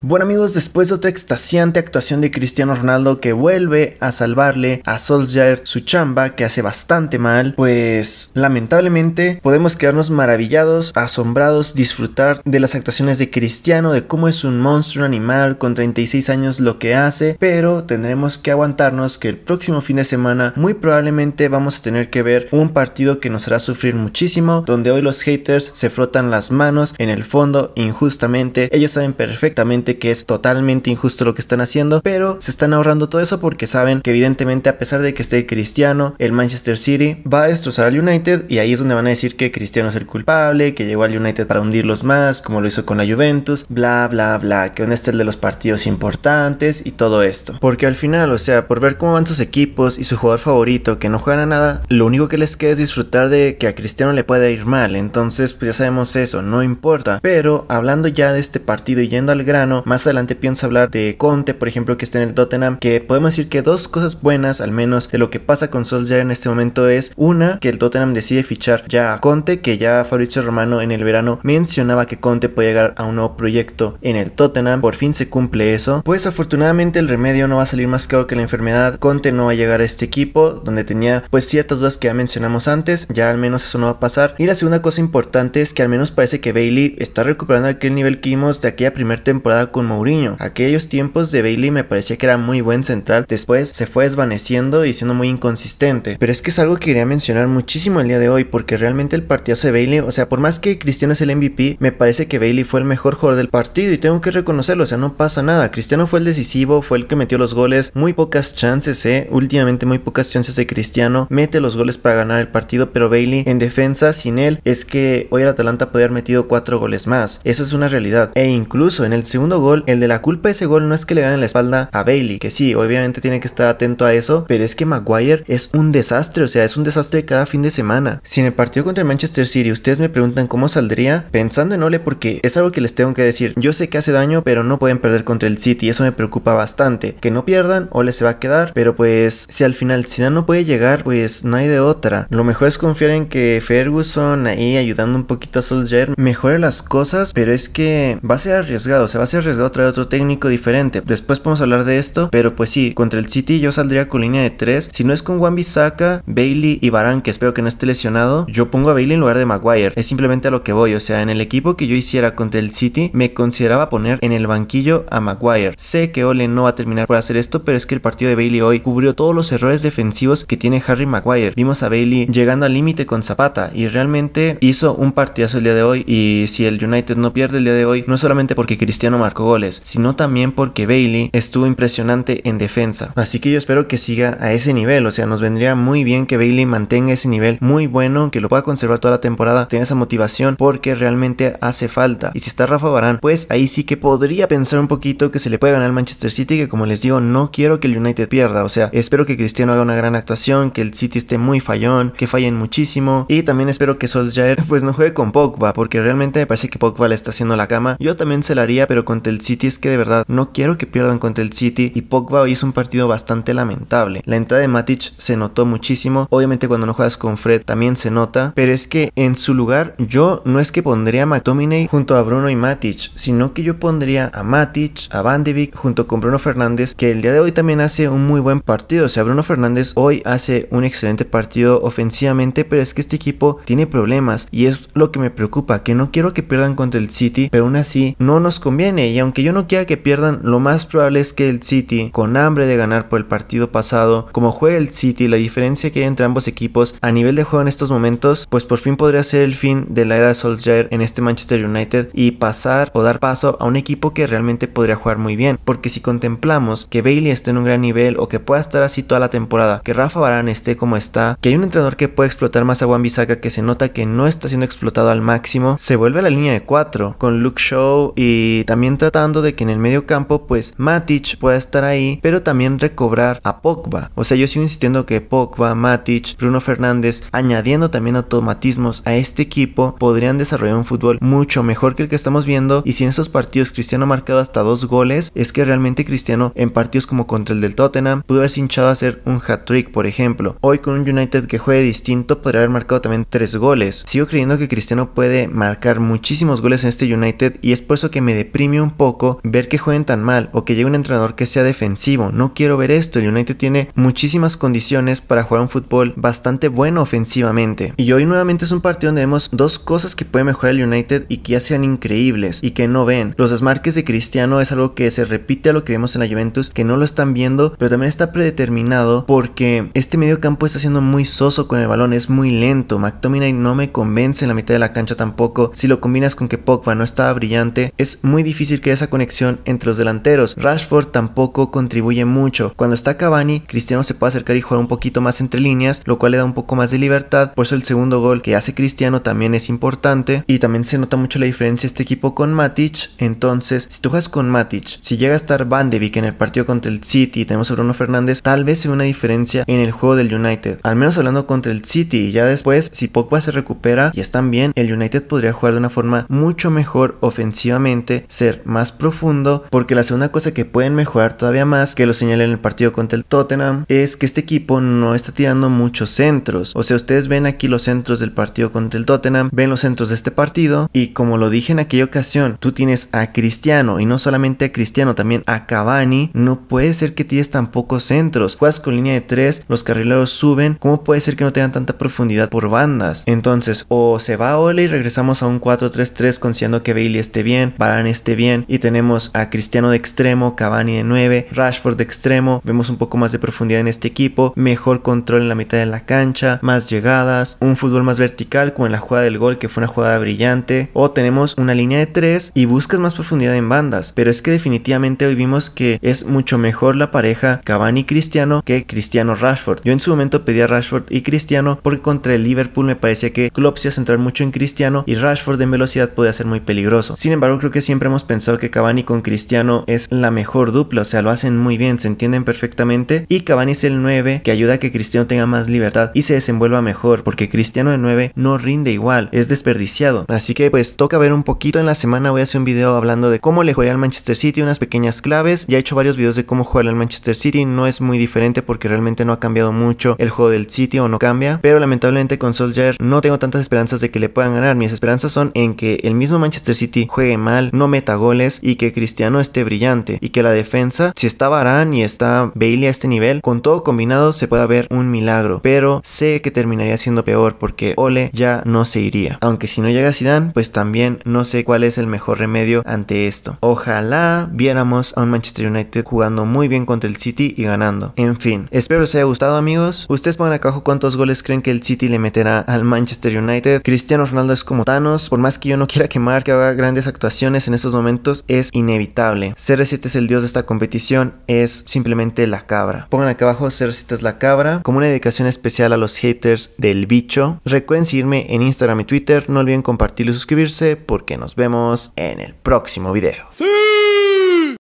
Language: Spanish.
Bueno amigos, después de otra extasiante actuación de Cristiano Ronaldo que vuelve a salvarle a Solskjaer su chamba que hace bastante mal, pues lamentablemente podemos quedarnos maravillados, asombrados, disfrutar de las actuaciones de Cristiano, de cómo es un monstruo, animal con 36 años lo que hace, pero tendremos que aguantarnos que el próximo fin de semana muy probablemente vamos a tener que ver un partido que nos hará sufrir muchísimo, donde hoy los haters se frotan las manos en el fondo injustamente, ellos saben perfectamente que es totalmente injusto lo que están haciendo, pero se están ahorrando todo eso porque saben que evidentemente a pesar de que esté Cristiano, el Manchester City va a destrozar al United y ahí es donde van a decir que Cristiano es el culpable, que llegó al United para hundirlos más, como lo hizo con la Juventus, bla, bla, bla, que este es el de los partidos importantes y todo esto. Porque al final, o sea, por ver cómo van sus equipos y su jugador favorito que no juega a nada, lo único que les queda es disfrutar de que a Cristiano le puede ir mal, entonces pues ya sabemos eso, no importa. Pero hablando ya de este partido y yendo al grano, más adelante pienso hablar de Conte, por ejemplo, que está en el Tottenham, que podemos decir que dos cosas buenas, al menos de lo que pasa con Solskjaer en este momento es una, que el Tottenham decide fichar ya a Conte, que ya Fabrizio Romano en el verano mencionaba que Conte puede llegar a un nuevo proyecto en el Tottenham, por fin se cumple eso. Pues afortunadamente el remedio no va a salir más caro que la enfermedad, Conte no va a llegar a este equipo, donde tenía pues ciertas dudas que ya mencionamos antes, ya al menos eso no va a pasar. Y la segunda cosa importante es que al menos parece que Bailey está recuperando aquel nivel que vimos de aquella primera temporada con Mourinho. Aquellos tiempos de Bailey me parecía que era muy buen central, después se fue desvaneciendo y siendo muy inconsistente. Pero es que es algo que quería mencionar muchísimo el día de hoy porque realmente el partido de Bailey, o sea, por más que Cristiano es el MVP, me parece que Bailey fue el mejor jugador del partido y tengo que reconocerlo, o sea, no pasa nada. Cristiano fue el decisivo, fue el que metió los goles, muy pocas chances, eh, últimamente muy pocas chances de Cristiano, mete los goles para ganar el partido, pero Bailey en defensa sin él es que hoy el Atalanta podría haber metido cuatro goles más. Eso es una realidad. E incluso en el segundo gol, el de la culpa de ese gol no es que le ganen la espalda a Bailey, que sí, obviamente tiene que estar atento a eso, pero es que Maguire es un desastre, o sea, es un desastre cada fin de semana. Si en el partido contra el Manchester City ustedes me preguntan cómo saldría, pensando en Ole porque es algo que les tengo que decir, yo sé que hace daño, pero no pueden perder contra el City, eso me preocupa bastante. Que no pierdan, Ole se va a quedar, pero pues si al final Zidane no puede llegar, pues no hay de otra. Lo mejor es confiar en que Ferguson ahí ayudando un poquito a Solskjaer mejore las cosas, pero es que va a ser arriesgado, se va a ser les voy traer otro técnico diferente. Después podemos hablar de esto, pero pues sí, contra el City yo saldría con línea de 3. Si no es con Wan-Bissaka Bailey y Barán, que espero que no esté lesionado, yo pongo a Bailey en lugar de Maguire. Es simplemente a lo que voy, o sea, en el equipo que yo hiciera contra el City, me consideraba poner en el banquillo a Maguire. Sé que Ole no va a terminar por hacer esto, pero es que el partido de Bailey hoy cubrió todos los errores defensivos que tiene Harry Maguire. Vimos a Bailey llegando al límite con Zapata y realmente hizo un partidazo el día de hoy. Y si el United no pierde el día de hoy, no solamente porque Cristiano marcó goles, sino también porque Bailey estuvo impresionante en defensa. Así que yo espero que siga a ese nivel, o sea, nos vendría muy bien que Bailey mantenga ese nivel muy bueno, que lo pueda conservar toda la temporada, tenga esa motivación porque realmente hace falta. Y si está Rafa Barán, pues ahí sí que podría pensar un poquito que se le puede ganar al Manchester City, que como les digo, no quiero que el United pierda, o sea, espero que Cristiano haga una gran actuación, que el City esté muy fallón, que fallen muchísimo y también espero que Solskjaer pues no juegue con Pogba, porque realmente me parece que Pogba le está haciendo la cama. Yo también se la haría, pero con el City es que de verdad no quiero que pierdan contra el City y Pogba hoy es un partido bastante lamentable. La entrada de Matic se notó muchísimo, obviamente cuando no juegas con Fred también se nota, pero es que en su lugar yo no es que pondría a McTominay junto a Bruno y Matic, sino que yo pondría a Matic, a Van de junto con Bruno Fernández, que el día de hoy también hace un muy buen partido, o sea, Bruno Fernández hoy hace un excelente partido ofensivamente, pero es que este equipo tiene problemas y es lo que me preocupa, que no quiero que pierdan contra el City, pero aún así no nos conviene y aunque yo no quiera que pierdan, lo más probable es que el City, con hambre de ganar por el partido pasado, como juega el City, la diferencia que hay entre ambos equipos a nivel de juego en estos momentos, pues por fin podría ser el fin de la era de Solskjaer en este Manchester United y pasar o dar paso a un equipo que realmente podría jugar muy bien, porque si contemplamos que Bailey esté en un gran nivel o que pueda estar así toda la temporada, que Rafa Barán esté como está, que hay un entrenador que puede explotar más a Wan Bissaka que se nota que no está siendo explotado al máximo, se vuelve a la línea de 4 con Luke Show y también tratando de que en el medio campo, pues Matic pueda estar ahí, pero también recobrar a Pogba. O sea, yo sigo insistiendo que Pogba, Matic, Bruno Fernández, añadiendo también automatismos a este equipo, podrían desarrollar un fútbol mucho mejor que el que estamos viendo. Y si en esos partidos Cristiano ha marcado hasta dos goles, es que realmente Cristiano en partidos como contra el del Tottenham pudo haber hinchado a hacer un hat-trick, por ejemplo. Hoy con un United que juegue distinto podría haber marcado también tres goles. Sigo creyendo que Cristiano puede marcar muchísimos goles en este United y es por eso que me deprime poco ver que jueguen tan mal o que llegue un entrenador que sea defensivo. No quiero ver esto. El United tiene muchísimas condiciones para jugar un fútbol bastante bueno ofensivamente. Y hoy nuevamente es un partido donde vemos dos cosas que puede mejorar el United y que ya sean increíbles y que no ven. Los desmarques de Cristiano es algo que se repite a lo que vemos en la Juventus, que no lo están viendo, pero también está predeterminado porque este medio campo está siendo muy soso con el balón, es muy lento. McTominay no me convence en la mitad de la cancha tampoco. Si lo combinas con que Pogba no estaba brillante, es muy difícil que esa conexión entre los delanteros. Rashford tampoco contribuye mucho. Cuando está Cavani, Cristiano se puede acercar y jugar un poquito más entre líneas, lo cual le da un poco más de libertad. Por eso el segundo gol que hace Cristiano también es importante. Y también se nota mucho la diferencia este equipo con Matic. Entonces, si tú juegas con Matic, si llega a estar Van de en el partido contra el City y tenemos a Bruno Fernández, tal vez sea una diferencia en el juego del United. Al menos hablando contra el City y ya después, si Pogba se recupera y están bien, el United podría jugar de una forma mucho mejor ofensivamente, ser más profundo, porque la segunda cosa que pueden mejorar todavía más, que lo señalé en el partido contra el Tottenham, es que este equipo no está tirando muchos centros. O sea, ustedes ven aquí los centros del partido contra el Tottenham, ven los centros de este partido y como lo dije en aquella ocasión, tú tienes a Cristiano y no solamente a Cristiano, también a Cavani, no puede ser que tienes tan pocos centros. Juegas con línea de 3, los carrileros suben, ¿cómo puede ser que no tengan tanta profundidad por bandas? Entonces, o se va Ole y regresamos a un 4-3-3 considerando que Bailey esté bien, Baran esté bien, y tenemos a Cristiano de extremo, Cavani de 9, Rashford de extremo. Vemos un poco más de profundidad en este equipo, mejor control en la mitad de la cancha, más llegadas, un fútbol más vertical como en la jugada del gol que fue una jugada brillante. O tenemos una línea de 3 y buscas más profundidad en bandas. Pero es que definitivamente hoy vimos que es mucho mejor la pareja Cavani-Cristiano que Cristiano-Rashford. Yo en su momento pedí a Rashford y Cristiano porque contra el Liverpool me parecía que Klopp se centrar mucho en Cristiano y Rashford en velocidad podía ser muy peligroso. Sin embargo creo que siempre hemos pensado que Cavani con Cristiano es la mejor dupla, o sea, lo hacen muy bien, se entienden perfectamente y Cavani es el 9 que ayuda a que Cristiano tenga más libertad y se desenvuelva mejor porque Cristiano de 9 no rinde igual, es desperdiciado. Así que pues toca ver un poquito en la semana voy a hacer un video hablando de cómo le jugaría al Manchester City, unas pequeñas claves, ya he hecho varios videos de cómo jugar al Manchester City, no es muy diferente porque realmente no ha cambiado mucho el juego del City o no cambia, pero lamentablemente con Solskjaer no tengo tantas esperanzas de que le puedan ganar, mis esperanzas son en que el mismo Manchester City juegue mal, no meta gol y que Cristiano esté brillante y que la defensa, si está Barán y está Bailey a este nivel, con todo combinado se puede ver un milagro, pero sé que terminaría siendo peor porque Ole ya no se iría. Aunque si no llega Zidane, pues también no sé cuál es el mejor remedio ante esto. Ojalá viéramos a un Manchester United jugando muy bien contra el City y ganando. En fin, espero les haya gustado amigos. Ustedes pongan acá abajo cuántos goles creen que el City le meterá al Manchester United. Cristiano Ronaldo es como Thanos, por más que yo no quiera quemar que haga grandes actuaciones en estos momentos es inevitable. CR7 es el dios de esta competición, es simplemente la cabra. Pongan acá abajo CR7 es la cabra, como una dedicación especial a los haters del bicho. Recuerden seguirme en Instagram y Twitter, no olviden compartirlo y suscribirse porque nos vemos en el próximo video. ¡Sí!